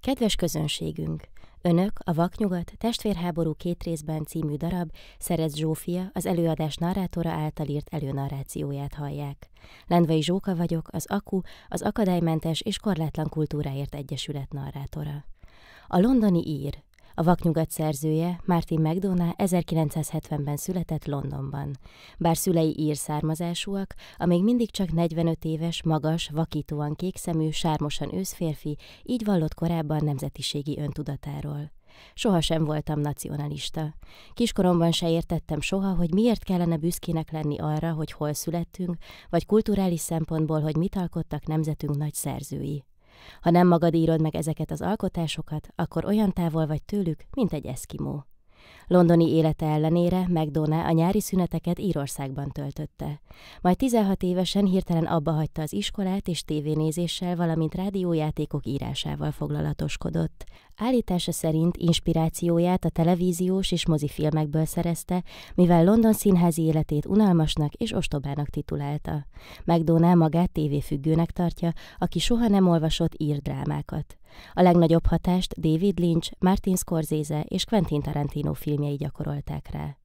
Kedves közönségünk! Önök a Vaknyugat testvérháború két részben című darab Szerez Zsófia az előadás narrátora által írt előnarrációját hallják. Lendvai Zsóka vagyok, az AKU, az Akadálymentes és Korlátlan Kultúráért Egyesület narrátora. A londoni ír a vaknyugat szerzője, Martin McDonough 1970-ben született Londonban. Bár szülei ír származásúak, a még mindig csak 45 éves, magas, vakítóan kékszemű, sármosan őszférfi, így vallott korábban nemzetiségi öntudatáról. Sohasem voltam nacionalista. Kiskoromban se értettem soha, hogy miért kellene büszkének lenni arra, hogy hol születtünk, vagy kulturális szempontból, hogy mit alkottak nemzetünk nagy szerzői. Ha nem magad írod meg ezeket az alkotásokat, akkor olyan távol vagy tőlük, mint egy eszkimó. Londoni élete ellenére McDonough a nyári szüneteket Írországban töltötte. Majd 16 évesen hirtelen abba hagyta az iskolát és tévénézéssel, valamint rádiójátékok írásával foglalatoskodott. Állítása szerint inspirációját a televíziós és mozifilmekből szerezte, mivel London színházi életét unalmasnak és ostobának titulálta. McDonald magát tévéfüggőnek tartja, aki soha nem olvasott ír drámákat. A legnagyobb hatást David Lynch, Martin Scorsese és Quentin Tarantino filmjei gyakorolták rá.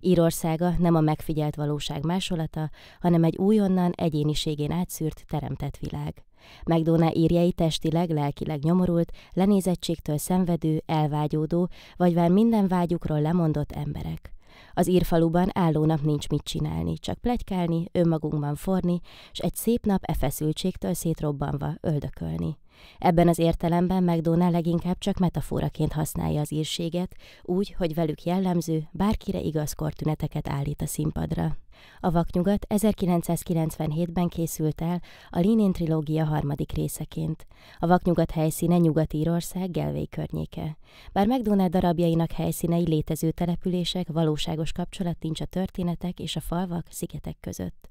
Írországa nem a megfigyelt valóság másolata, hanem egy újonnan egyéniségén átszűrt, teremtett világ. McDonough írjei testileg, lelkileg nyomorult, lenézettségtől szenvedő, elvágyódó, vagy vár minden vágyukról lemondott emberek. Az írfaluban állónak nincs mit csinálni, csak plegykálni, önmagunkban forni, és egy szép nap e feszültségtől szétrobbanva öldökölni. Ebben az értelemben McDonnell leginkább csak metaforaként használja az írséget, úgy, hogy velük jellemző, bárkire igaz kortüneteket állít a színpadra. A Vaknyugat 1997-ben készült el a Lénén trilógia harmadik részeként. A Vaknyugat helyszíne Nyugat-Írország Gelvei környéke. Bár McDonald darabjainak helyszínei létező települések, valóságos kapcsolat nincs a történetek és a falvak, szigetek között.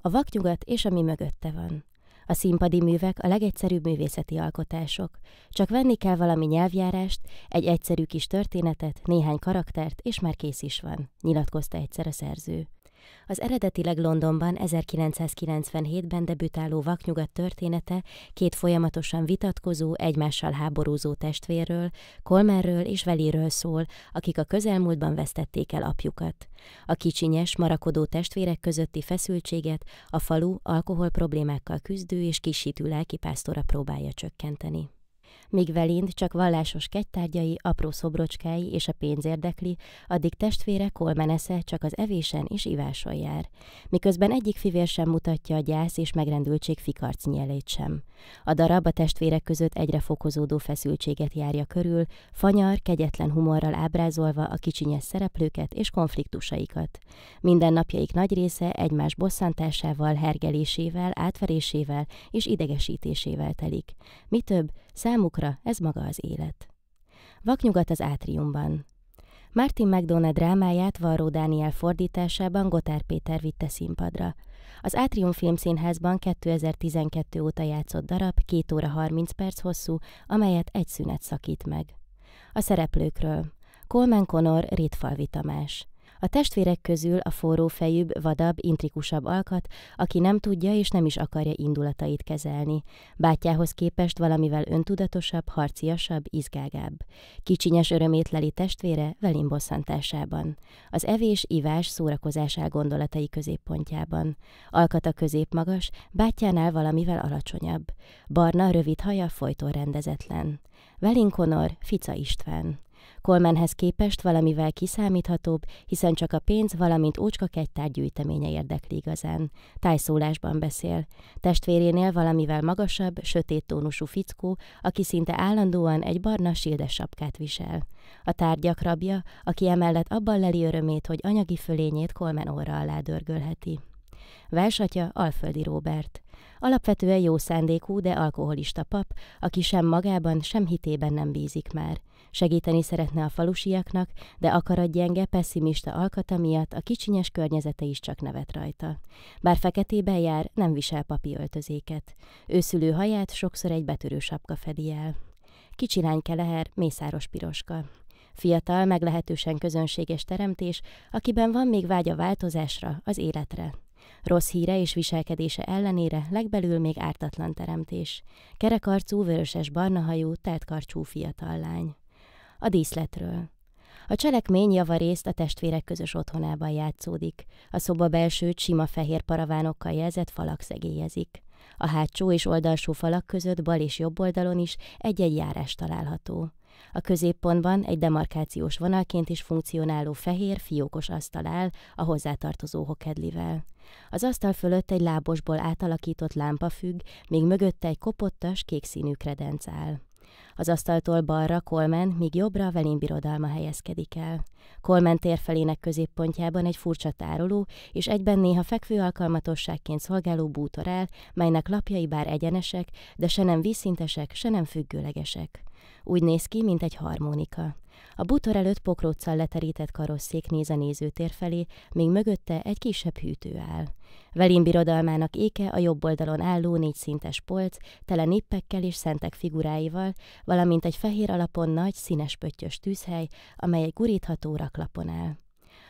A Vaknyugat és ami mögötte van. A színpadi művek a legegyszerűbb művészeti alkotások. Csak venni kell valami nyelvjárást, egy egyszerű kis történetet, néhány karaktert, és már kész is van, nyilatkozta egyszer a szerző. Az eredetileg Londonban 1997-ben debütáló Vaknyugat története két folyamatosan vitatkozó, egymással háborúzó testvérről, Kolmerről és Veliről szól, akik a közelmúltban vesztették el apjukat. A kicsinyes, marakodó testvérek közötti feszültséget a falu alkohol problémákkal küzdő és kisítő lelkipásztora próbálja csökkenteni. Míg Velind csak vallásos kegytárgyai, apró szobrocskái és a pénz érdekli, addig testvére Kolmenesze csak az evésen és iváson jár. Miközben egyik fivér sem mutatja a gyász és megrendültség fikarc nyelét sem. A darab a testvérek között egyre fokozódó feszültséget járja körül, fanyar, kegyetlen humorral ábrázolva a kicsinyes szereplőket és konfliktusaikat. Minden napjaik nagy része egymás bosszantásával, hergelésével, átverésével és idegesítésével telik. Mi több, Számukra ez maga az élet. Vaknyugat az átriumban. Martin McDonald drámáját Varró Dániel fordításában Gotár Péter vitte színpadra. Az Átrium Filmszínházban 2012 óta játszott darab, 2 óra 30 perc hosszú, amelyet egy szünet szakít meg. A szereplőkről. Coleman Connor, Rétfalvi Tamás. A testvérek közül a forró, fejűbb, vadabb, intrikusabb alkat, aki nem tudja és nem is akarja indulatait kezelni. bátyához képest valamivel öntudatosabb, harciasabb, izgágább. Kicsinyes örömét leli testvére velin bosszantásában. Az evés, ivás, szórakozás gondolatai középpontjában. Alkata középmagas, bátyánál valamivel alacsonyabb. Barna, rövid haja folyton rendezetlen. Velin Konor, Fica István. Kolmenhez képest valamivel kiszámíthatóbb, hiszen csak a pénz, valamint ócska kegytár gyűjteménye érdekli igazán. Tájszólásban beszél. Testvérénél valamivel magasabb, sötét tónusú fickó, aki szinte állandóan egy barna sildes sapkát visel. A tárgyak rabja, aki emellett abban leli örömét, hogy anyagi fölényét kolmen óra alá dörgölheti. Versatya Alföldi Róbert. Alapvetően jó szándékú, de alkoholista pap, aki sem magában, sem hitében nem bízik már. Segíteni szeretne a falusiaknak, de akarat gyenge, pessimista alkata miatt a kicsinyes környezete is csak nevet rajta. Bár feketében jár, nem visel papi öltözéket. Őszülő haját sokszor egy betörő sapka fedi el. Kicsilány Keleher, Mészáros Piroska. Fiatal, meglehetősen közönséges teremtés, akiben van még vágy a változásra, az életre. Rossz híre és viselkedése ellenére legbelül még ártatlan teremtés. Kerekarcú, vöröses barnahajú, teltkarcsú fiatal lány. A díszletről. A cselekmény javarészt a testvérek közös otthonában játszódik. A szoba belsőt sima fehér paravánokkal jelzett falak szegélyezik. A hátsó és oldalsó falak között bal és jobb oldalon is egy-egy járás található. A középpontban egy demarkációs vonalként is funkcionáló fehér, fiókos asztal áll a hozzátartozó hokedlivel. Az asztal fölött egy lábosból átalakított lámpa függ, még mögötte egy kopottas, kék színű kredenc áll. Az asztaltól balra Kolmen, míg jobbra a Velin birodalma helyezkedik el. Kolmen térfelének középpontjában egy furcsa tároló, és egyben néha fekvő alkalmatosságként szolgáló bútor áll, melynek lapjai bár egyenesek, de se nem vízszintesek, se nem függőlegesek. Úgy néz ki, mint egy harmonika. A bútor előtt pokróccal leterített karosszék néz a nézőtér felé, még mögötte egy kisebb hűtő áll. Velin birodalmának éke a jobb oldalon álló négyszintes polc, tele nippekkel és szentek figuráival, valamint egy fehér alapon nagy, színes pöttyös tűzhely, amely egy gurítható raklapon áll.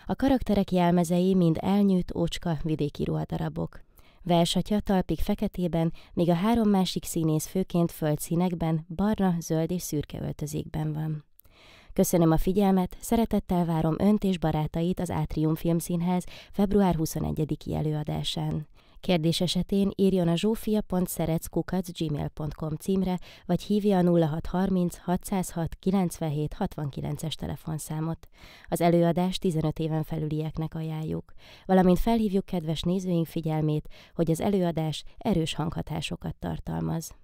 A karakterek jelmezei mind elnyűjt, ócska, vidéki ruhadarabok. Versatya talpig feketében, míg a három másik színész főként földszínekben, barna, zöld és szürke öltözékben van. Köszönöm a figyelmet, szeretettel várom önt és barátait az Átrium Filmszínház február 21-i előadásán. Kérdés esetén írjon a zsófia.szereckukac.gmail.com címre, vagy hívja a 0630 606 97 69-es telefonszámot. Az előadást 15 éven felülieknek ajánljuk, valamint felhívjuk kedves nézőink figyelmét, hogy az előadás erős hanghatásokat tartalmaz.